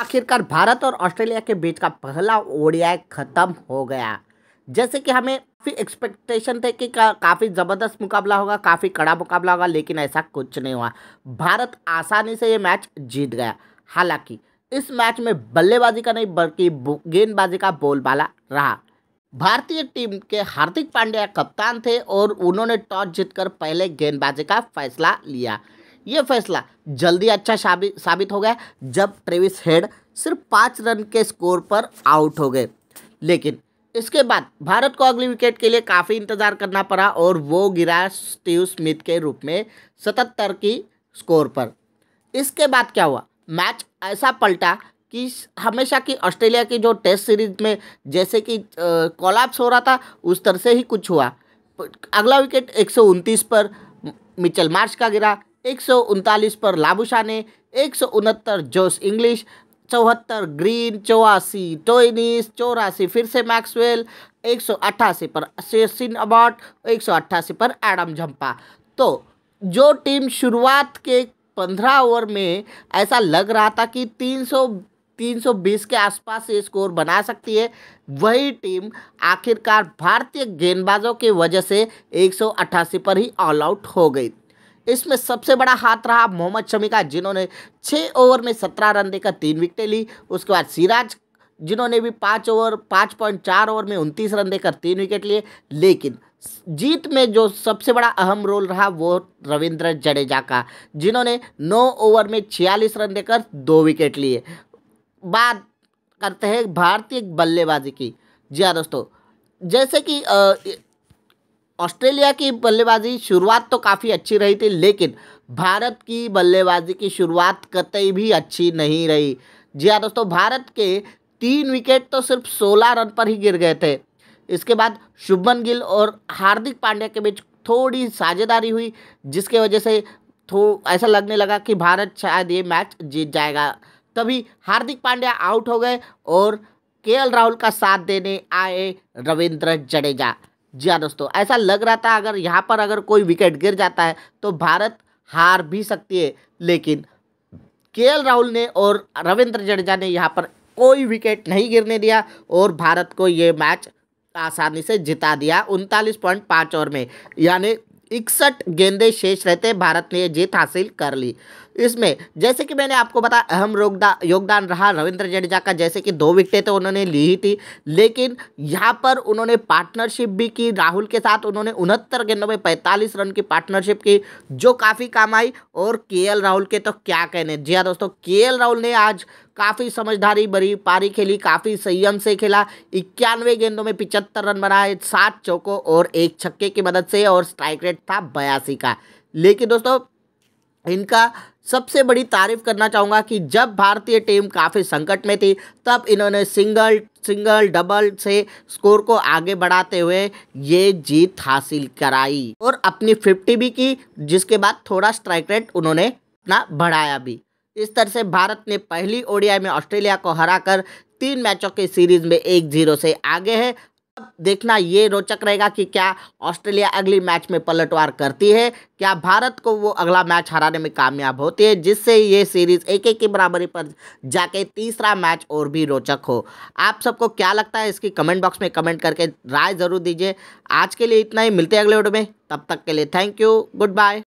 आखिरकार भारत और ऑस्ट्रेलिया के बीच का पहला ओडीआई खत्म हो गया जैसे कि हमें काफ़ी एक्सपेक्टेशन थे कि का, काफ़ी ज़बरदस्त मुकाबला होगा काफ़ी कड़ा मुकाबला होगा लेकिन ऐसा कुछ नहीं हुआ भारत आसानी से ये मैच जीत गया हालांकि इस मैच में बल्लेबाजी का नहीं बल्कि गेंदबाजी का बोलबाला रहा भारतीय टीम के हार्दिक पांड्या कप्तान थे और उन्होंने टॉस जीतकर पहले गेंदबाजी का फैसला लिया ये फैसला जल्दी अच्छा साबित हो गया जब ट्रेविस हेड सिर्फ पाँच रन के स्कोर पर आउट हो गए लेकिन इसके बाद भारत को अगली विकेट के लिए काफ़ी इंतज़ार करना पड़ा और वो गिरा स्टीव स्मिथ के रूप में सतहत्तर की स्कोर पर इसके बाद क्या हुआ मैच ऐसा पलटा कि हमेशा की ऑस्ट्रेलिया की जो टेस्ट सीरीज में जैसे कि कोलैप्स हो रहा था उस तरह से ही कुछ हुआ अगला विकेट एक पर मिचल मार्च का गिरा एक पर लाबुशा ने एक जोस इंग्लिश चौहत्तर ग्रीन चौरासी टोइनिस चौरासी फिर से मैक्सवेल एक सौ अट्ठासी पर असेसिन अबॉट एक सौ अट्ठासी पर एडम झंपा तो जो टीम शुरुआत के पंद्रह ओवर में ऐसा लग रहा था कि तीन सौ तीन सौ बीस के आसपास ये स्कोर बना सकती है वही टीम आखिरकार भारतीय गेंदबाजों की वजह से एक सौ अट्ठासी पर ही ऑल आउट हो गई इसमें सबसे बड़ा हाथ रहा मोहम्मद शमी का जिन्होंने छः ओवर में सत्रह रन देकर तीन विकेटें ली उसके बाद सिराज जिन्होंने भी पाँच ओवर पाँच पॉइंट चार ओवर में उनतीस रन देकर तीन विकेट लिए लेकिन जीत में जो सबसे बड़ा अहम रोल रहा वो रविंद्र जडेजा का जिन्होंने नौ ओवर में छियालीस रन देकर दो विकेट लिए बात करते हैं भारतीय बल्लेबाजी की जी हाँ दोस्तों जैसे कि आ, ऑस्ट्रेलिया की बल्लेबाजी शुरुआत तो काफ़ी अच्छी रही थी लेकिन भारत की बल्लेबाजी की शुरुआत कतई भी अच्छी नहीं रही जी हाँ दोस्तों भारत के तीन विकेट तो सिर्फ सोलह रन पर ही गिर गए थे इसके बाद शुभमन गिल और हार्दिक पांड्या के बीच थोड़ी साझेदारी हुई जिसके वजह से थो ऐसा लगने लगा कि भारत शायद ये मैच जीत जाएगा तभी हार्दिक पांड्या आउट हो गए और के राहुल का साथ देने आए रविंद्र जडेजा जी हाँ दोस्तों ऐसा लग रहा था अगर यहाँ पर अगर कोई विकेट गिर जाता है तो भारत हार भी सकती है लेकिन के राहुल ने और रविंद्र जडेजा ने यहाँ पर कोई विकेट नहीं गिरने दिया और भारत को ये मैच आसानी से जिता दिया उनतालीस पॉइंट पाँच ओवर में यानी इकसठ गेंदे शेष रहते भारत ने ये जीत हासिल कर ली इसमें जैसे कि मैंने आपको बताया अहम योगदान योगदान रहा रविंद्र जडेजा का जैसे कि दो विकेटें तो उन्होंने ली ही थी लेकिन यहाँ पर उन्होंने पार्टनरशिप भी की राहुल के साथ उन्होंने उनहत्तर गेंदों में पैंतालीस रन की पार्टनरशिप की जो काफ़ी काम आई और के राहुल के तो क्या कहने जी हाँ दोस्तों के राहुल ने आज काफ़ी समझदारी बड़ी पारी खेली काफ़ी संयम से खेला इक्यानवे गेंदों में पिचहत्तर रन बनाए सात चौकों और एक छक्के की मदद से और स्ट्राइक रेट था बयासी का लेकिन दोस्तों इनका सबसे बड़ी तारीफ करना चाहूँगा कि जब भारतीय टीम काफ़ी संकट में थी तब इन्होंने सिंगल सिंगल डबल से स्कोर को आगे बढ़ाते हुए ये जीत हासिल कराई और अपनी फिफ्टी भी की जिसके बाद थोड़ा स्ट्राइक रेट उन्होंने अपना बढ़ाया भी इस तरह से भारत ने पहली ओडीआई में ऑस्ट्रेलिया को हराकर तीन मैचों के सीरीज में एक जीरो से आगे है देखना ये रोचक रहेगा कि क्या ऑस्ट्रेलिया अगली मैच में पलटवार करती है क्या भारत को वो अगला मैच हराने में कामयाब होती है जिससे ये सीरीज एक एक की बराबरी पर जाके तीसरा मैच और भी रोचक हो आप सबको क्या लगता है इसकी कमेंट बॉक्स में कमेंट करके राय ज़रूर दीजिए आज के लिए इतना ही मिलते हैं अगले वीडियो में तब तक के लिए थैंक यू गुड बाय